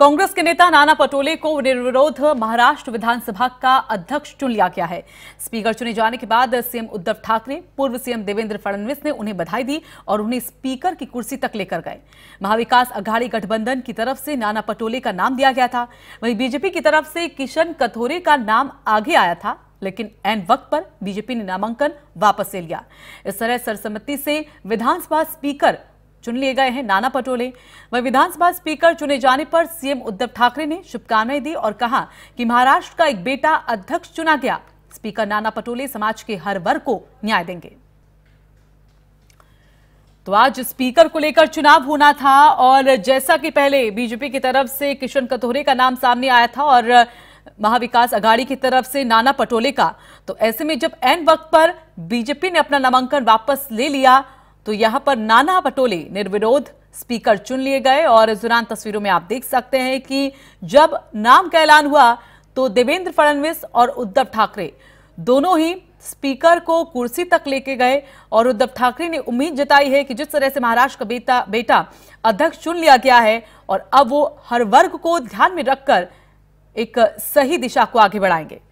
कांग्रेस के नेता नाना पटोले को निर्विरोध महाराष्ट्र विधानसभा का अध्यक्ष चुन लिया गया है स्पीकर चुने जाने के बाद सीएम उद्धव ठाकरे पूर्व सीएम देवेंद्र फडणवीस ने उन्हें बधाई दी और उन्हें स्पीकर की कुर्सी तक लेकर गए महाविकास अघाड़ी गठबंधन की तरफ से नाना पटोले का नाम दिया गया था वहीं बीजेपी की तरफ से किशन कथोरे का नाम आगे आया था लेकिन एन वक्त पर बीजेपी ने नामांकन वापस ले लिया इस तरह सरसम्मति से विधानसभा स्पीकर चुन लिए गए हैं नाना पटोले वह विधानसभा स्पीकर चुने जाने पर सीएम उद्धव ठाकरे ने शुभकामनाएं दी और कहा कि महाराष्ट्र का एक बेटा अध्यक्ष चुना गया स्पीकर नाना पटोले समाज के हर वर्ग को न्याय देंगे तो आज स्पीकर को लेकर चुनाव होना था और जैसा कि पहले बीजेपी की तरफ से किशन कथोरे का नाम सामने आया था और महाविकास अघाड़ी की तरफ से नाना पटोले का तो ऐसे में जब एन वक्त पर बीजेपी ने अपना नामांकन वापस ले लिया तो यहां पर नाना पटोले निर्विरोध स्पीकर चुन लिए गए और इस दौरान तस्वीरों में आप देख सकते हैं कि जब नाम का ऐलान हुआ तो देवेंद्र फडणवीस और उद्धव ठाकरे दोनों ही स्पीकर को कुर्सी तक लेके गए और उद्धव ठाकरे ने उम्मीद जताई है कि जिस तरह से महाराष्ट्र का बेटा बेटा अध्यक्ष चुन लिया गया है और अब वो हर वर्ग को ध्यान में रखकर एक सही दिशा को आगे बढ़ाएंगे